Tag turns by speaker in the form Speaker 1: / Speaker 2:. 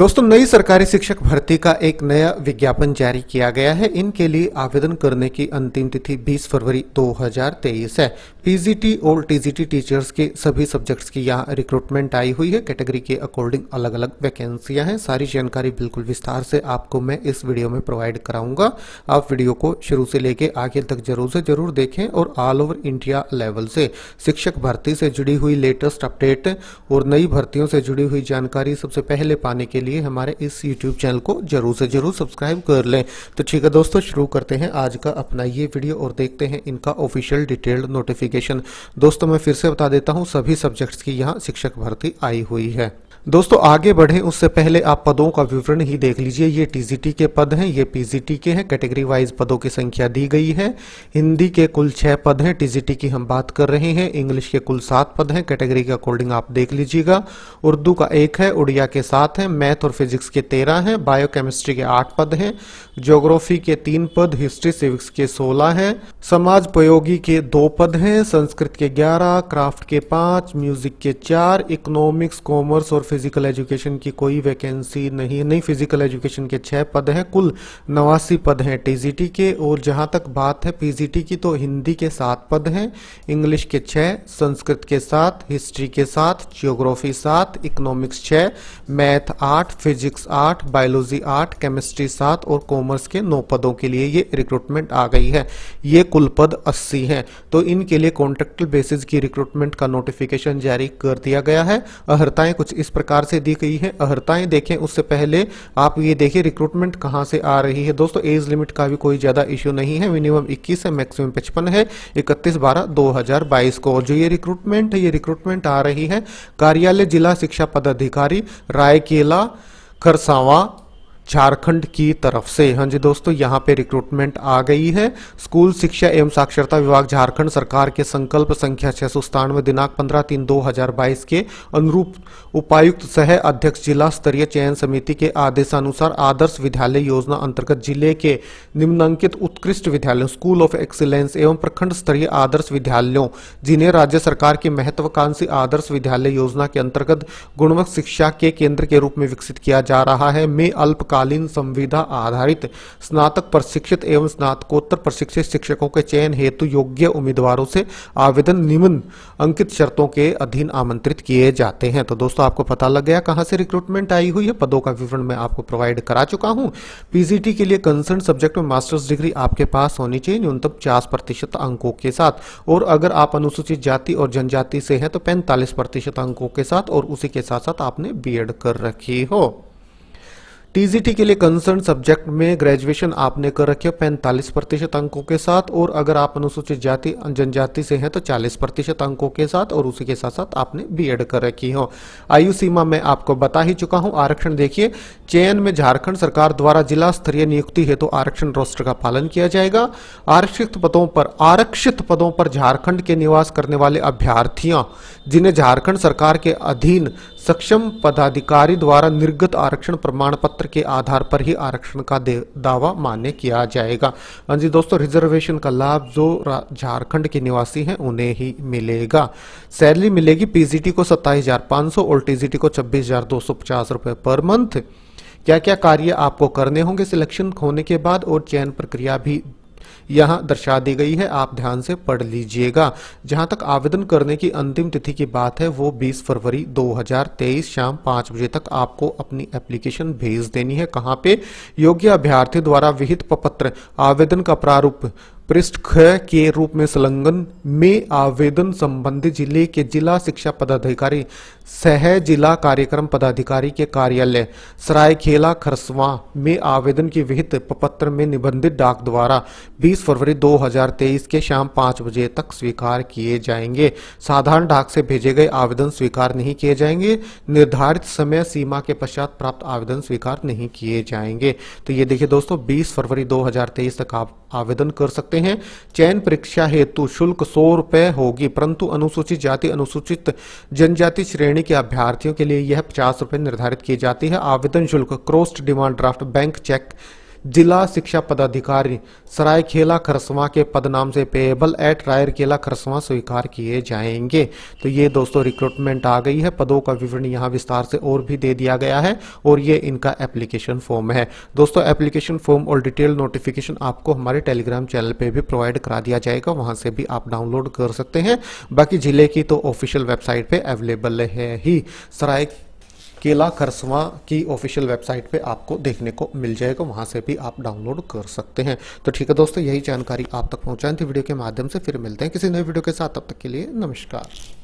Speaker 1: दोस्तों नई सरकारी शिक्षक भर्ती का एक नया विज्ञापन जारी किया गया है इनके लिए आवेदन करने की अंतिम तिथि 20 फरवरी 2023 है पीजीटी और टीजीटी टीचर्स के सभी सब्जेक्ट्स की यहाँ रिक्रूटमेंट आई हुई है कैटेगरी के अकॉर्डिंग अलग अलग वैकेंसियां हैं सारी जानकारी बिल्कुल विस्तार से आपको मैं इस वीडियो में प्रोवाइड कराऊंगा आप वीडियो को शुरू से लेके आगे तक जरूर से जरूर देखें और ऑल ओवर इंडिया लेवल से शिक्षक भर्ती से जुड़ी हुई लेटेस्ट अपडेट और नई भर्तियों से जुड़ी हुई जानकारी सबसे पहले पाने के लिए हमारे इस यूट्यूब चैनल को जरूर से जरूर सब्सक्राइब कर लें तो ठीक है दोस्तों शुरू करते हैं आज का अपना ये वीडियो और देखते हैं इनका ऑफिशियल डिटेल्ड नोटिफिकेशन दोस्तों मैं फिर से बता देता हूँ सभी सब्जेक्ट्स की यहाँ शिक्षक भर्ती आई हुई है दोस्तों आगे बढ़े उससे पहले आप पदों का विवरण ही देख लीजिए ये टीजीटी के पद हैं ये पीजीटी के हैं कैटेगरी वाइज पदों की संख्या दी गई है हिंदी के कुल छह पद हैं टीजीटी की हम बात कर रहे हैं इंग्लिश के कुल सात पद हैं कैटेगरी का अकॉर्डिंग आप देख लीजिएगा उर्दू का एक है उड़िया के सात है मैथ और फिजिक्स के तेरह है बायोकेमिस्ट्री के आठ पद है ज्योग्राफी के तीन पद हिस्ट्री सिविक्स के सोलह है समाज प्रयोगी के दो पद हैं संस्कृत के ग्यारह क्राफ्ट के पांच म्यूजिक के चार इकोनॉमिक्स कॉमर्स और फिजिकल एजुकेशन की कोई वैकेंसी नहीं है नहीं फिजिकल एजुकेशन के छः पद हैं कुल नवासी पद हैं टीजीटी के और जहां तक बात है पीजीटी की तो हिंदी के सात पद हैं इंग्लिश के छः संस्कृत के साथ हिस्ट्री के साथ जियोग्राफी सात इकोनॉमिक्स छः मैथ आठ फिजिक्स आठ बायोलॉजी आठ केमिस्ट्री सात और कॉमर्स के नौ पदों के लिए ये रिक्रूटमेंट आ गई है ये कुल पद अस्सी हैं तो इनके लिए कॉन्ट्रेक्टल बेसिस की रिक्रूटमेंट का नोटिफिकेशन जारी कर दिया गया है अहर्ताएं कुछ इस प्रकार प्रकार से दी गई है अहर्ताएं देखें उससे पहले आप ये देखिए रिक्रूटमेंट कहाँ से आ रही है दोस्तों एज लिमिट का भी कोई ज़्यादा इश्यू नहीं है मिनिमम इक्कीस है मैक्सिमम पचपन है इकतीस बारह दो हजार बाईस को जो ये रिक्रूटमेंट है ये रिक्रूटमेंट आ रही है कार्यालय जिला शिक्षा पदाधिकारी रायकेला खरसावा झारखंड की तरफ से हाँ जी दोस्तों यहाँ पे रिक्रूटमेंट आ गई है स्कूल शिक्षा एवं साक्षरता विभाग झारखंड सरकार के संकल्प संख्या छह सौ दिनांक पंद्रह तीन दो हजार बाईस के अनुरूप उपायुक्त सह अध्यक्ष जिला स्तरीय चयन समिति के आदेशानुसार आदर्श विद्यालय योजना अंतर्गत जिले के निम्नांकित उत्कृष्ट विद्यालयों स्कूल ऑफ एक्सीलेंस एवं प्रखंड स्तरीय आदर्श विद्यालयों जिन्हें राज्य सरकार की महत्वाकांक्षी आदर्श विद्यालय योजना के अंतर्गत गुणवत्त शिक्षा के केंद्र के रूप में विकसित किया जा रहा है में अल्प समकालीन संविधा आधारित स्नातक प्रशिक्षित एवं स्नातकोत्तर प्रशिक्षित शिक्षकों के चयन हेतु योग्य उम्मीदवारों से आवेदन निम्न अंकित शर्तों के अधीन आमंत्रित किए जाते हैं तो दोस्तों आपको पता लग गया कहाँ से रिक्रूटमेंट आई हुई है पदों का विवरण मैं आपको प्रोवाइड करा चुका हूँ पीजीटी के लिए कंसर्न सब्जेक्ट में मास्टर्स डिग्री आपके पास होनी चाहिए न्यूनतम चार प्रतिशत अंकों के साथ और अगर आप अनुसूचित जाति और जनजाति से हैं तो पैंतालीस प्रतिशत अंकों के साथ और उसी के साथ साथ आपने बीएड कर रखी हो टीजीटी के लिए कंसर्न सब्जेक्ट में ग्रेजुएशन आपने कर रखी पैंतालीस प्रतिशत अंकों के साथ और अगर आप अनुसूचित जाति जनजाति से हैं तो 40 प्रतिशत अंकों के साथ और उसी के साथ साथ आपने बीएड कर रखी हो आयु सीमा में आपको बता ही चुका हूं आरक्षण देखिए चयन में झारखंड सरकार द्वारा जिला स्तरीय नियुक्ति हेतु तो आरक्षण रोस्टर का पालन किया जाएगा आरक्षित पदों पर आरक्षित पदों पर झारखंड के निवास करने वाले अभ्यर्थियों जिन्हें झारखंड सरकार के अधीन सक्षम पदाधिकारी द्वारा निर्गत आरक्षण प्रमाण पत्र पत्र के आधार पर ही आरक्षण का दावा मान्य किया जाएगा हाँ जी दोस्तों रिजर्वेशन का लाभ जो झारखंड के निवासी हैं उन्हें ही मिलेगा सैलरी मिलेगी पीजीटी को सत्ताईस हजार पांच सौ और टीजीटी को छब्बीस हजार दो सौ पचास पर मंथ क्या क्या कार्य आपको करने होंगे सिलेक्शन होने के बाद और चयन प्रक्रिया भी यहाँ दर्शा दी गई है आप ध्यान से पढ़ लीजिएगा जहाँ तक आवेदन करने की अंतिम तिथि की बात है वो 20 फरवरी 2023 शाम 5 बजे तक आपको अपनी एप्लीकेशन भेज देनी है कहाँ पे योग्य अभ्यर्थी द्वारा विहित पत्र आवेदन का प्रारूप पृष्ठ ख के रूप में संलग्न में आवेदन संबंधी जिले के जिला शिक्षा पदाधिकारी सह जिला कार्यक्रम पदाधिकारी के कार्यालय सरायखेला खरसवा में आवेदन की विहित पत्र में निबंधित डाक द्वारा 20 फरवरी 2023 के शाम 5 बजे तक स्वीकार किए जाएंगे साधारण डाक से भेजे गए आवेदन स्वीकार नहीं किए जाएंगे निर्धारित समय सीमा के पश्चात प्राप्त आवेदन स्वीकार नहीं किए जाएंगे तो ये देखिए दोस्तों बीस फरवरी दो तक आप आवेदन कर सकते हैं हैं चयन परीक्षा हेतु शुल्क सौ रुपए होगी परंतु अनुसूचित जाति अनुसूचित जनजाति श्रेणी के अभ्यर्थियों के लिए यह पचास रुपए निर्धारित की जाती है आवेदन शुल्क crossed demand draft bank cheque जिला शिक्षा पदाधिकारी सरायकेला खरसवा के पदनाम से पेएबल एट रायरकेला खरसवा स्वीकार किए जाएंगे तो ये दोस्तों रिक्रूटमेंट आ गई है पदों का विवरण यहाँ विस्तार से और भी दे दिया गया है और ये इनका एप्लीकेशन फॉर्म है दोस्तों एप्लीकेशन फॉर्म और डिटेल नोटिफिकेशन आपको हमारे टेलीग्राम चैनल पर भी प्रोवाइड करा दिया जाएगा वहाँ से भी आप डाउनलोड कर सकते हैं बाकी जिले की तो ऑफिशियल वेबसाइट पर अवेलेबल है ही सराय केला खरसवा की ऑफिशियल वेबसाइट पे आपको देखने को मिल जाएगा वहाँ से भी आप डाउनलोड कर सकते हैं तो ठीक है दोस्तों यही जानकारी आप तक पहुँचाएं थी वीडियो के माध्यम से फिर मिलते हैं किसी नए वीडियो के साथ तब तक के लिए नमस्कार